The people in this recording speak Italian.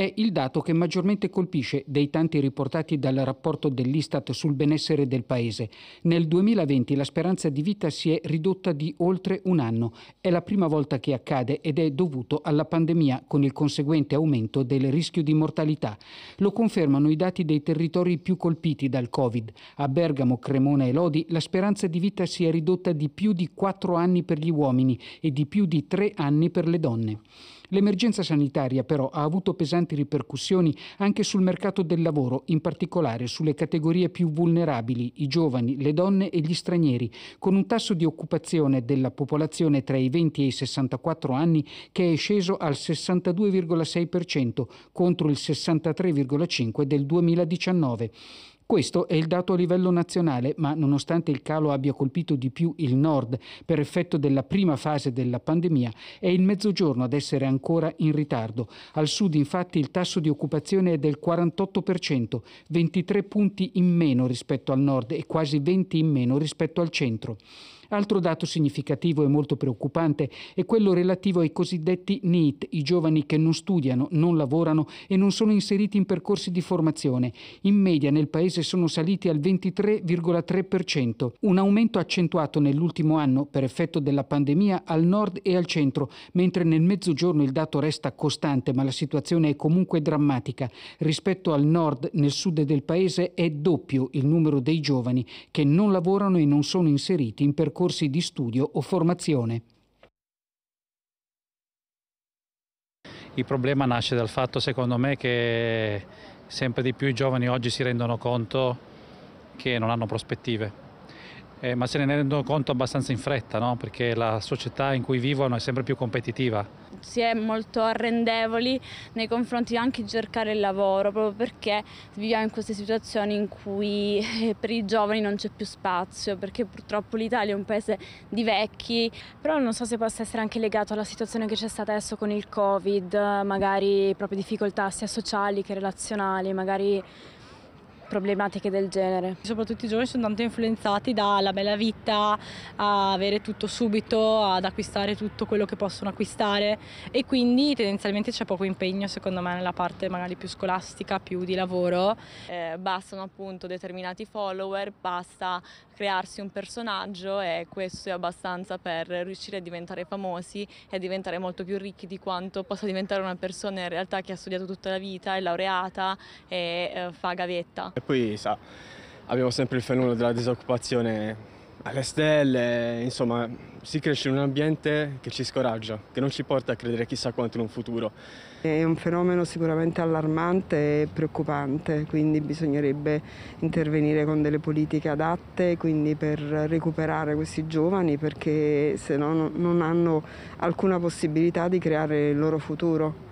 è il dato che maggiormente colpisce dei tanti riportati dal rapporto dell'Istat sul benessere del Paese. Nel 2020 la speranza di vita si è ridotta di oltre un anno. È la prima volta che accade ed è dovuto alla pandemia con il conseguente aumento del rischio di mortalità. Lo confermano i dati dei territori più colpiti dal Covid. A Bergamo, Cremona e Lodi la speranza di vita si è ridotta di più di 4 anni per gli uomini e di più di 3 anni per le donne. L'emergenza sanitaria però ha avuto pesanti ripercussioni anche sul mercato del lavoro, in particolare sulle categorie più vulnerabili, i giovani, le donne e gli stranieri, con un tasso di occupazione della popolazione tra i 20 e i 64 anni che è sceso al 62,6% contro il 63,5% del 2019. Questo è il dato a livello nazionale, ma nonostante il calo abbia colpito di più il nord per effetto della prima fase della pandemia, è il mezzogiorno ad essere ancora in ritardo. Al sud infatti il tasso di occupazione è del 48%, 23 punti in meno rispetto al nord e quasi 20 in meno rispetto al centro. Altro dato significativo e molto preoccupante è quello relativo ai cosiddetti NEET, i giovani che non studiano, non lavorano e non sono inseriti in percorsi di formazione. In media nel paese imprese sono saliti al 23,3%, un aumento accentuato nell'ultimo anno per effetto della pandemia al nord e al centro, mentre nel mezzogiorno il dato resta costante ma la situazione è comunque drammatica. Rispetto al nord, nel sud del paese è doppio il numero dei giovani che non lavorano e non sono inseriti in percorsi di studio o formazione. Il problema nasce dal fatto, secondo me, che sempre di più i giovani oggi si rendono conto che non hanno prospettive eh, ma se ne rendono conto abbastanza in fretta, no? perché la società in cui vivono è sempre più competitiva. Si è molto arrendevoli nei confronti anche di cercare il lavoro, proprio perché viviamo in queste situazioni in cui eh, per i giovani non c'è più spazio, perché purtroppo l'Italia è un paese di vecchi. Però non so se possa essere anche legato alla situazione che c'è stata adesso con il Covid, magari proprio difficoltà sia sociali che relazionali, magari problematiche del genere. Soprattutto i giovani sono tanto influenzati dalla bella vita, a avere tutto subito, ad acquistare tutto quello che possono acquistare e quindi tendenzialmente c'è poco impegno secondo me nella parte magari più scolastica, più di lavoro. Eh, bastano appunto determinati follower, basta crearsi un personaggio e questo è abbastanza per riuscire a diventare famosi e a diventare molto più ricchi di quanto possa diventare una persona in realtà che ha studiato tutta la vita, è laureata e eh, fa gavetta. E poi sa, abbiamo sempre il fenomeno della disoccupazione alle stelle, insomma, si cresce in un ambiente che ci scoraggia, che non ci porta a credere chissà quanto in un futuro. È un fenomeno sicuramente allarmante e preoccupante, quindi bisognerebbe intervenire con delle politiche adatte per recuperare questi giovani perché se no non hanno alcuna possibilità di creare il loro futuro.